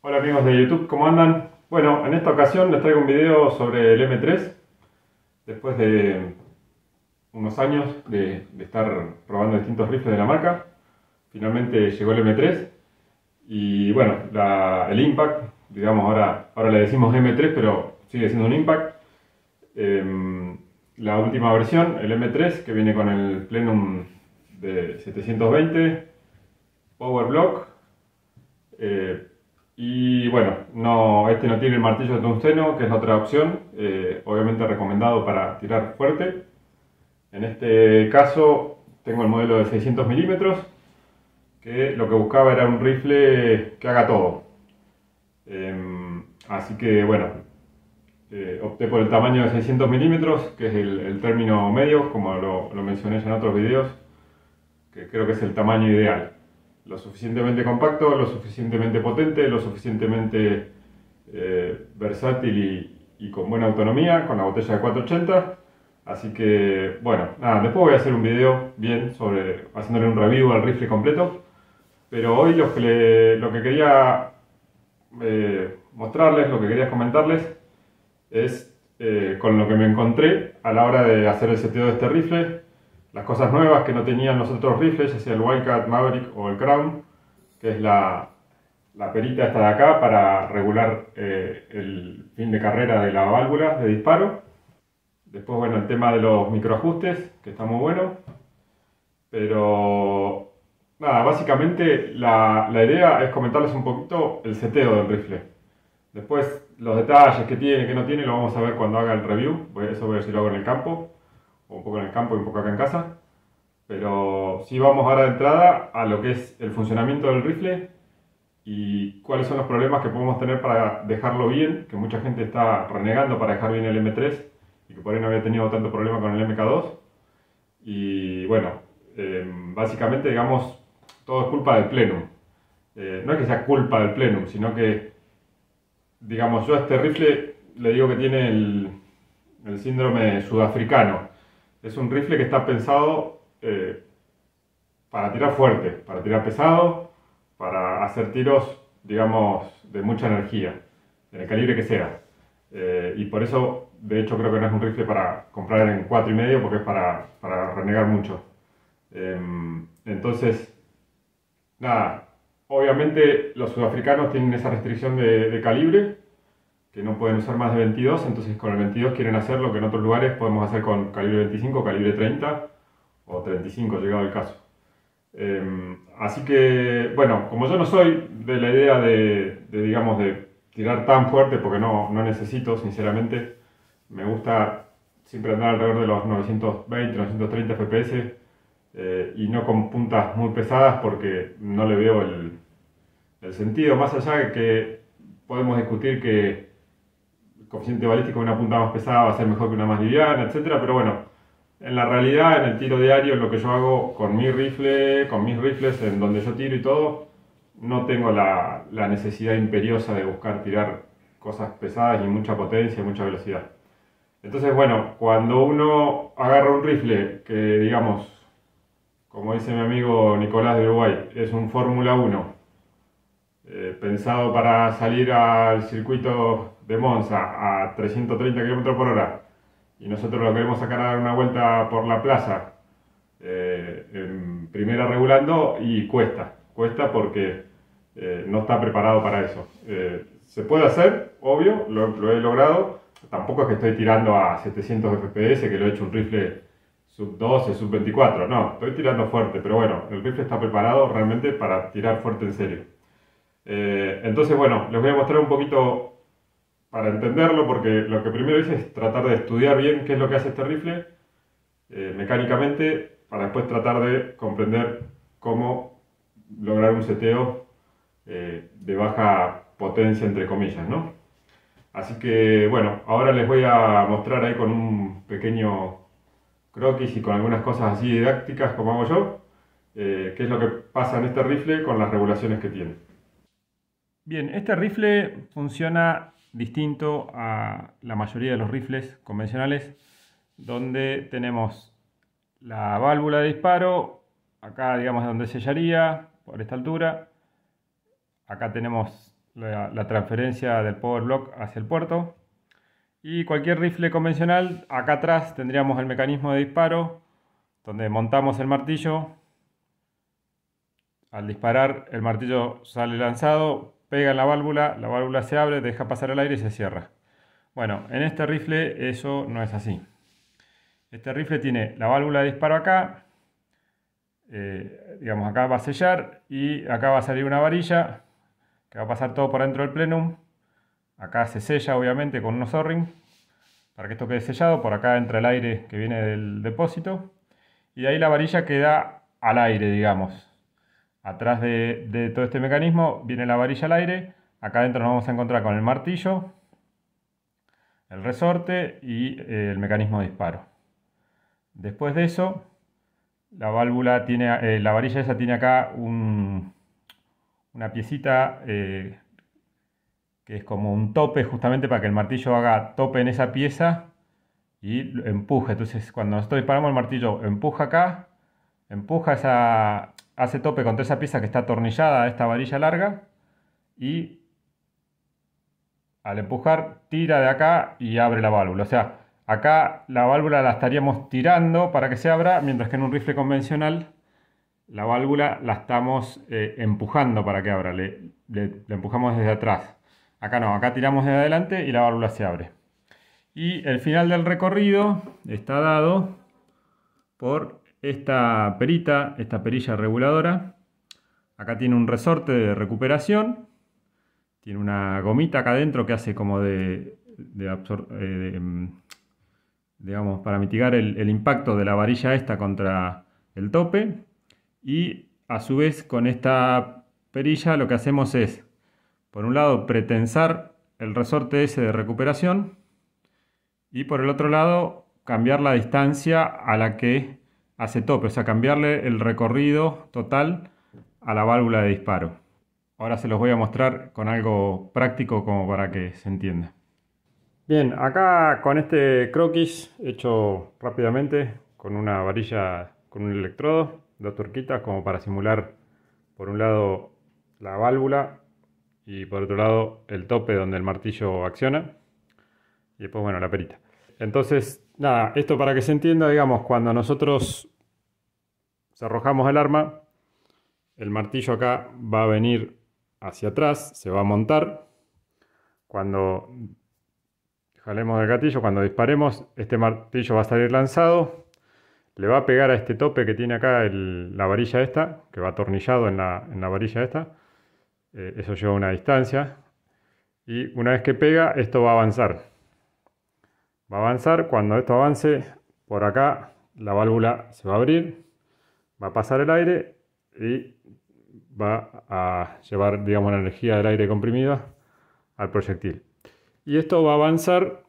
Hola amigos de YouTube, ¿cómo andan? Bueno, en esta ocasión les traigo un video sobre el M3 Después de unos años de, estar probando distintos rifles de la marca Finalmente llegó el M3 Y bueno, el Impact, digamos ahora, ahora le decimos M3 pero sigue siendo un Impact em, La última versión, el M3, que viene con el Plenum de 720 Power Block eh, y bueno, no, este no tiene el martillo de tungsteno, que es otra opción, eh, obviamente recomendado para tirar fuerte. En este caso tengo el modelo de 600 milímetros, que lo que buscaba era un rifle que haga todo. Em, así que bueno, eh, opté por el tamaño de 600 milímetros, que es el, término medio, como lo, lo mencioné ya en otros videos, que creo que es el tamaño ideal lo suficientemente compacto, lo suficientemente potente, lo suficientemente eh, versátil y, con buena autonomía, con la botella de 480. Así que, bueno, nada, después voy a hacer un video bien sobre, haciéndole un review al rifle completo. Pero hoy lo que, lo que quería eh, mostrarles, lo que quería comentarles, es eh, con lo que me encontré a la hora de hacer el seteo de este rifle las cosas nuevas que no tenían los rifles, ya sea el Wildcat, Maverick o el Crown, que es la, la perita esta de acá para regular eh, el fin de carrera de la válvula de disparo. Después, bueno, el tema de los microajustes, que está muy bueno. Pero, nada, básicamente la, la idea es comentarles un poquito el seteo del rifle. Después, los detalles que tiene, que no tiene, lo vamos a ver cuando haga el review. Eso voy a decirlo si en el campo un poco en el campo y un poco acá en casa. Pero sí vamos ahora de entrada a lo que es el funcionamiento del rifle y cuáles son los problemas que podemos tener para dejarlo bien, que mucha gente está renegando para dejar bien el M3 y que por ahí no había tenido tanto problema con el MK2. Y bueno, em, básicamente digamos, todo es culpa del plenum. Eh, no es que sea culpa del plenum, sino que, digamos, yo a este rifle le digo que tiene el, el síndrome sudafricano es un rifle que está pensado eh, para tirar fuerte, para tirar pesado, para hacer tiros, digamos, de mucha energía, en el calibre que sea. Eh, y por eso, de hecho, creo que no es un rifle para comprar en 4,5 porque es para, renegar mucho. Em, entonces, nada, obviamente los sudafricanos tienen esa restricción de calibre que no pueden usar más de 22, entonces con el 22 quieren hacer lo que en otros lugares podemos hacer con calibre 25, calibre 30 o 35, llegado el caso. Em, así que, bueno, como yo no soy de la idea de, digamos, de tirar tan fuerte, porque no, necesito, sinceramente, me gusta siempre andar alrededor de los 920, 930 FPS y no con puntas muy pesadas porque no le veo el, el sentido. Más allá de que podemos discutir que coeficiente balístico una punta más pesada va a ser mejor que una más liviana, etc. Pero bueno, en la realidad, en el tiro diario, en lo que yo hago con mi rifle, con mis rifles, en donde yo tiro y todo, no tengo la, la necesidad imperiosa de buscar tirar cosas pesadas y mucha potencia y mucha velocidad. Entonces, bueno, cuando uno agarra un rifle que, digamos, como dice mi amigo Nicolás de Uruguay, es un Fórmula 1 eh, pensado para salir al circuito de Monza a 330 km por hora y nosotros lo queremos sacar a dar una vuelta por la plaza, eh, en primera regulando y cuesta, cuesta porque eh, no está preparado para eso. se puede hacer, obvio, lo, he logrado, tampoco es que estoy tirando a 700 fps, que lo he hecho un rifle sub 12, sub 24, no, estoy tirando fuerte, pero bueno, el rifle está preparado realmente para tirar fuerte en serio. Eh, entonces, bueno, les voy a mostrar un poquito para entenderlo, porque lo que primero hice es tratar de estudiar bien qué es lo que hace este rifle eh, mecánicamente, para después tratar de comprender cómo lograr un seteo eh, de baja potencia, entre comillas, ¿no? Así que, bueno, ahora les voy a mostrar ahí con un pequeño croquis y con algunas cosas así didácticas, como hago yo, qué es lo que pasa en este rifle con las regulaciones que tiene. Bien, este rifle funciona distinto a la mayoría de los rifles convencionales, donde tenemos la válvula de disparo, acá digamos donde sellaría, por esta altura, acá tenemos la, la transferencia del power block hacia el puerto, y cualquier rifle convencional, acá atrás tendríamos el mecanismo de disparo, donde montamos el martillo, al disparar el martillo sale lanzado, pega la válvula, la válvula se abre, deja pasar el aire y se cierra. Bueno, en este rifle eso no es así. Este rifle tiene la válvula de disparo acá, eh, digamos acá va a sellar y acá va a salir una varilla que va a pasar todo por dentro del plenum. Acá se sella obviamente con unos o-ring para que esto quede sellado, por acá entra el aire que viene del depósito y de ahí la varilla queda al aire, digamos. Atrás de, todo este mecanismo viene la varilla al aire. Acá adentro nos vamos a encontrar con el martillo, el resorte y eh, el mecanismo de disparo. Después de eso, la válvula tiene, eh, la varilla esa tiene acá un, una piecita eh, que es como un tope justamente para que el martillo haga tope en esa pieza y empuje. Entonces cuando nosotros disparamos el martillo empuja acá, empuja esa, hace tope contra esa pieza que está atornillada a esta varilla larga y al empujar tira de acá y abre la válvula. O sea, acá la válvula la estaríamos tirando para que se abra, mientras que en un rifle convencional la válvula la estamos eh, empujando para que abra, le, empujamos desde atrás. Acá no, acá tiramos desde adelante y la válvula se abre. Y el final del recorrido está dado por esta perita, esta perilla reguladora. Acá tiene un resorte de recuperación. Tiene una gomita acá adentro que hace como de, eh, mm, digamos, para mitigar el, el impacto de la varilla esta contra el tope. Y a su vez con esta perilla lo que hacemos es, por un lado, pretensar el resorte ese de recuperación y por el otro lado, cambiar la distancia a la que hace tope, o sea, cambiarle el recorrido total a la válvula de disparo. Ahora se los voy a mostrar con algo práctico como para que se entienda. Bien, acá con este croquis hecho rápidamente con una varilla, con un electrodo, dos turquitas como para simular por un lado la válvula y por otro lado el tope donde el martillo acciona y después bueno la perita. Entonces Nada, esto para que se entienda, digamos, cuando nosotros arrojamos el arma, el martillo acá va a venir hacia atrás, se va a montar. Cuando jalemos el gatillo, cuando disparemos, este martillo va a salir lanzado. Le va a pegar a este tope que tiene acá la varilla esta, que va atornillado en la, varilla esta. Eh, eso lleva una distancia. Y una vez que pega, esto va a avanzar va a avanzar. Cuando esto avance, por acá la válvula se va a abrir, va a pasar el aire y va a llevar, digamos, la energía del aire comprimido al proyectil. Y esto va a avanzar,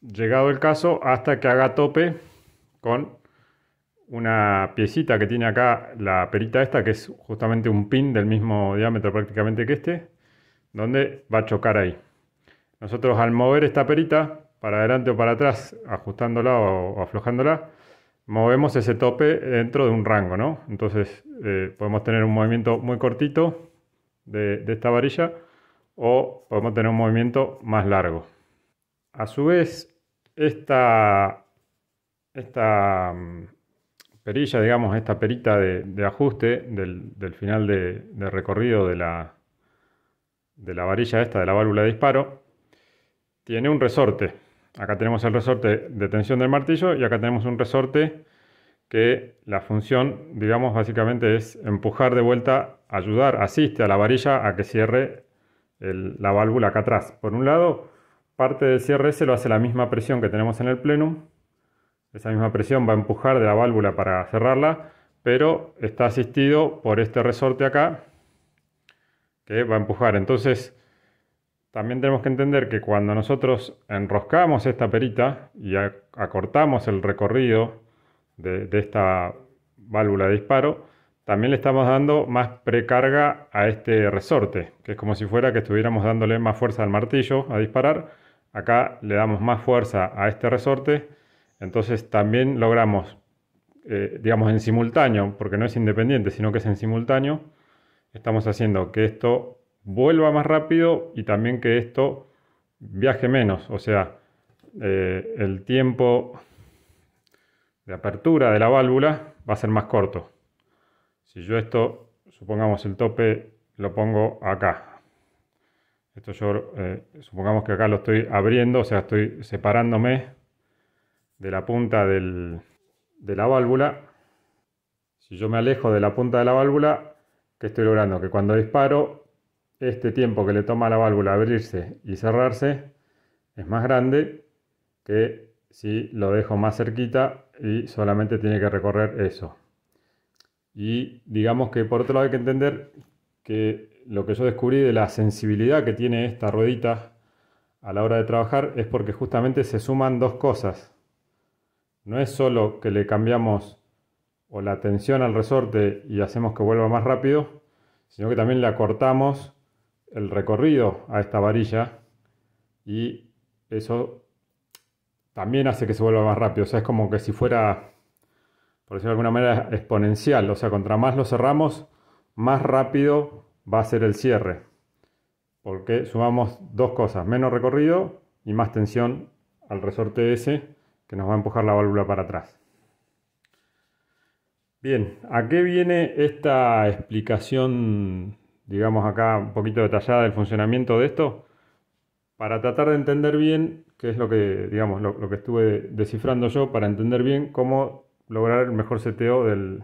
llegado el caso, hasta que haga tope con una piecita que tiene acá la perita esta, que es justamente un pin del mismo diámetro prácticamente que este, donde va a chocar ahí. Nosotros al mover esta perita, para adelante o para atrás, ajustándola o, aflojándola, movemos ese tope dentro de un rango, ¿no? Entonces eh, podemos tener un movimiento muy cortito de, esta varilla o podemos tener un movimiento más largo. A su vez, esta, mm, perilla, digamos, esta perita de, ajuste del, final de, recorrido de la, de la varilla esta, de la válvula de disparo, tiene un resorte. Acá tenemos el resorte de tensión del martillo y acá tenemos un resorte que la función, digamos, básicamente es empujar de vuelta, ayudar, asiste a la varilla a que cierre la válvula acá atrás. Por un lado, parte del cierre se lo hace la misma presión que tenemos en el plenum. Esa misma presión va a empujar de la válvula para cerrarla, pero está asistido por este resorte acá que va a empujar. Entonces, también tenemos que entender que cuando nosotros enroscamos esta perita y acortamos el recorrido de, esta válvula de disparo, también le estamos dando más precarga a este resorte, que es como si fuera que estuviéramos dándole más fuerza al martillo a disparar. Acá le damos más fuerza a este resorte, entonces también logramos, eh, digamos en simultáneo, porque no es independiente, sino que es en simultáneo, estamos haciendo que esto vuelva más rápido y también que esto viaje menos. O sea, eh, el tiempo de apertura de la válvula va a ser más corto. Si yo esto, supongamos el tope, lo pongo acá. Esto yo, eh, supongamos que acá lo estoy abriendo, o sea, estoy separándome de la punta de la válvula. Si yo me alejo de la punta de la válvula, ¿qué estoy logrando? Que cuando disparo este tiempo que le toma a la válvula abrirse y cerrarse es más grande que si lo dejo más cerquita y solamente tiene que recorrer eso. Y digamos que por otro lado hay que entender que lo que yo descubrí de la sensibilidad que tiene esta ruedita a la hora de trabajar es porque justamente se suman dos cosas. No es solo que le cambiamos o la tensión al resorte y hacemos que vuelva más rápido, sino que también la cortamos el recorrido a esta varilla y eso también hace que se vuelva más rápido. O sea, es como que si fuera, por decirlo de alguna manera, exponencial. O sea, contra más lo cerramos, más rápido va a ser el cierre. Porque sumamos dos cosas, menos recorrido y más tensión al resorte S que nos va a empujar la válvula para atrás. Bien, ¿a qué viene esta explicación digamos acá un poquito detallada del funcionamiento de esto, para tratar de entender bien, qué es lo que, digamos, lo, que estuve descifrando yo, para entender bien cómo lograr el mejor CTO del,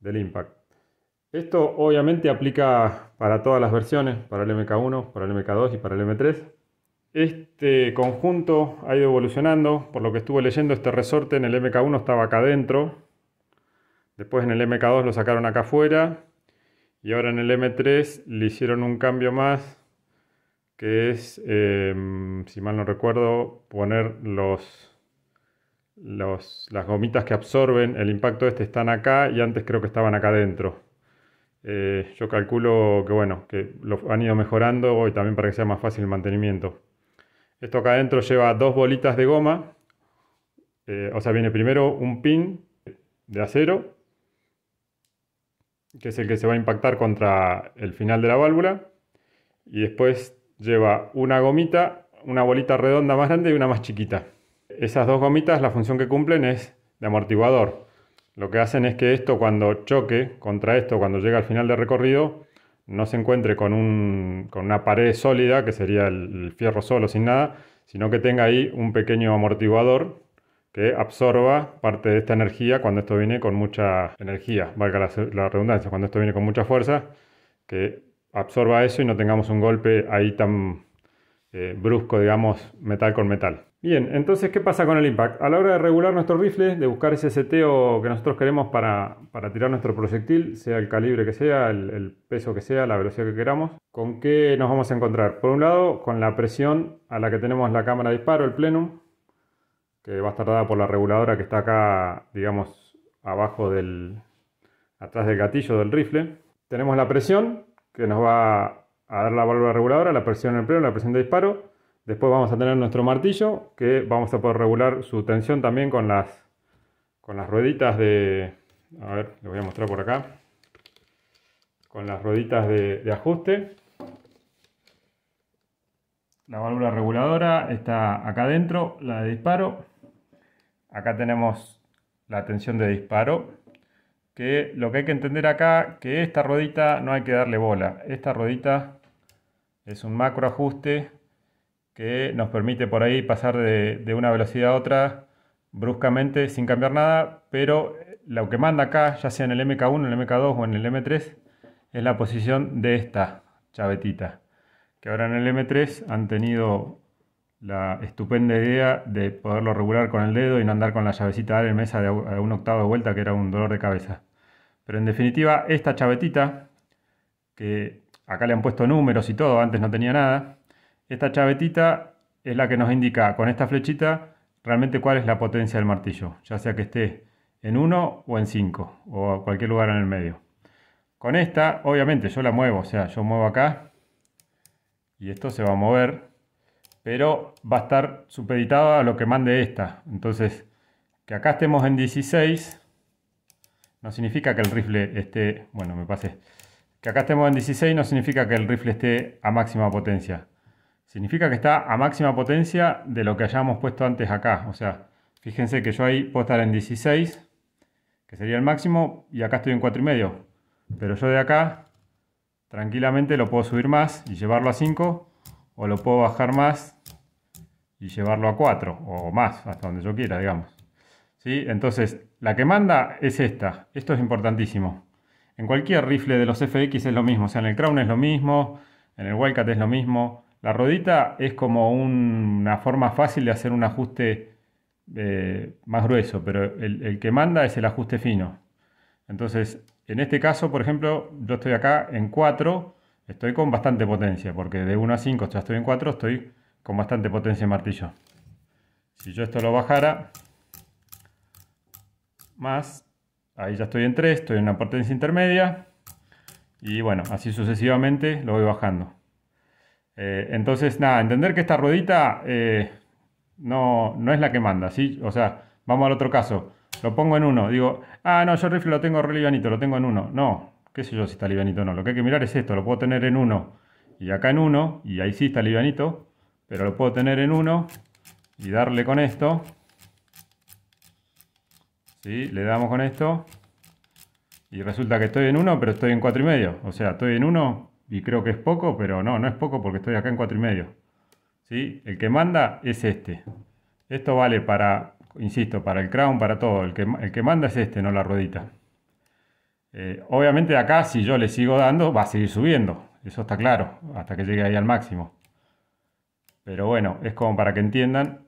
del impact. Esto obviamente aplica para todas las versiones, para el MK1, para el MK2 y para el M3. Este conjunto ha ido evolucionando, por lo que estuve leyendo este resorte en el MK1 estaba acá adentro, después en el MK2 lo sacaron acá afuera y ahora en el M3 le hicieron un cambio más, que es, em, si mal no recuerdo, poner los, las gomitas que absorben el impacto este están acá y antes creo que estaban acá adentro. Eh, yo calculo que bueno, que lo han ido mejorando y también para que sea más fácil el mantenimiento. Esto acá adentro lleva dos bolitas de goma, eh, o sea, viene primero un pin de acero que es el que se va a impactar contra el final de la válvula. Y después lleva una gomita, una bolita redonda más grande y una más chiquita. Esas dos gomitas, la función que cumplen es de amortiguador. Lo que hacen es que esto cuando choque contra esto, cuando llega al final de recorrido, no se encuentre con, una pared sólida, que sería el fierro solo, sin nada, sino que tenga ahí un pequeño amortiguador que absorba parte de esta energía cuando esto viene con mucha energía, valga la, redundancia, cuando esto viene con mucha fuerza, que absorba eso y no tengamos un golpe ahí tan eh, brusco, digamos, metal con metal. Bien, entonces, ¿qué pasa con el impact? A la hora de regular nuestro rifle, de buscar ese seteo que nosotros queremos para, tirar nuestro proyectil, sea el calibre que sea, el, el, peso que sea, la velocidad que queramos, ¿con qué nos vamos a encontrar? Por un lado, con la presión a la que tenemos la cámara de disparo, el plenum, que va a estar dada por la reguladora que está acá, digamos, abajo del, atrás del gatillo del rifle. Tenemos la presión que nos va a dar la válvula reguladora, la presión en el pleno, la presión de disparo. Después vamos a tener nuestro martillo que vamos a poder regular su tensión también con las, con las rueditas de... A ver, les voy a mostrar por acá. Con las rueditas de, de ajuste. La válvula reguladora está acá adentro, la de disparo. Acá tenemos la tensión de disparo, que lo que hay que entender acá, que esta rodita no hay que darle bola. Esta rodita es un macro ajuste que nos permite por ahí pasar de, de una velocidad a otra bruscamente sin cambiar nada, pero lo que manda acá, ya sea en el MK1, en el MK2 o en el M3, es la posición de esta chavetita, que ahora en el M3 han tenido la estupenda idea de poderlo regular con el dedo y no andar con la llavecita de mesa de un octavo de vuelta que era un dolor de cabeza. Pero en definitiva, esta chavetita, que acá le han puesto números y todo, antes no tenía nada, esta chavetita es la que nos indica con esta flechita realmente cuál es la potencia del martillo, ya sea que esté en 1 o en 5 o a cualquier lugar en el medio. Con esta, obviamente, yo la muevo, o sea, yo muevo acá y esto se va a mover pero va a estar supeditado a lo que mande esta. Entonces, que acá estemos en 16, no significa que el rifle esté, bueno, me pasé, que acá estemos en 16 no significa que el rifle esté a máxima potencia. Significa que está a máxima potencia de lo que hayamos puesto antes acá. O sea, fíjense que yo ahí puedo estar en 16, que sería el máximo, y acá estoy en 4,5. Pero yo de acá tranquilamente lo puedo subir más y llevarlo a 5 o lo puedo bajar más y llevarlo a 4 o más, hasta donde yo quiera, digamos. Entonces, la que manda es esta. Esto es importantísimo. En cualquier rifle de los FX es lo mismo. O sea, en el Crown es lo mismo, en el Wildcat es lo mismo. La rodita es como una forma fácil de hacer un ajuste eh, más grueso, pero el, el que manda es el ajuste fino. Entonces, en este caso, por ejemplo, yo estoy acá en 4 Estoy con bastante potencia, porque de 1 a 5 ya estoy en 4, estoy con bastante potencia en martillo. Si yo esto lo bajara, más, ahí ya estoy en 3, estoy en una potencia intermedia. Y bueno, así sucesivamente lo voy bajando. Eh, entonces, nada, entender que esta ruedita eh, no, no es la que manda, ¿sí? O sea, vamos al otro caso. Lo pongo en 1, digo, ah, no, yo el rifle lo tengo re lo tengo en 1. No, qué sé yo si está livianito o no. Lo que hay que mirar es esto, lo puedo tener en 1 y acá en 1, y ahí sí está livianito, pero lo puedo tener en 1 y darle con esto. ¿Sí? Le damos con esto y resulta que estoy en 1, pero estoy en 4,5. O sea, estoy en 1 y creo que es poco, pero no, no es poco porque estoy acá en 4,5. ¿Sí? El que manda es este. Esto vale para, insisto, para el crown, para todo. El que, el que manda es este, no la ruedita. Eh, obviamente acá, si yo le sigo dando, va a seguir subiendo. Eso está claro, hasta que llegue ahí al máximo. Pero bueno, es como para que entiendan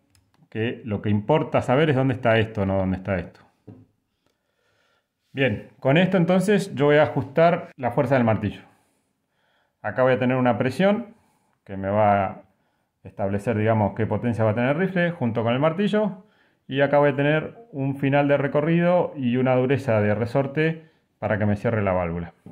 que lo que importa saber es dónde está esto, no dónde está esto. Bien, con esto entonces yo voy a ajustar la fuerza del martillo. Acá voy a tener una presión que me va a establecer, digamos, qué potencia va a tener el rifle junto con el martillo. Y acá voy a tener un final de recorrido y una dureza de resorte para que me cierre la válvula.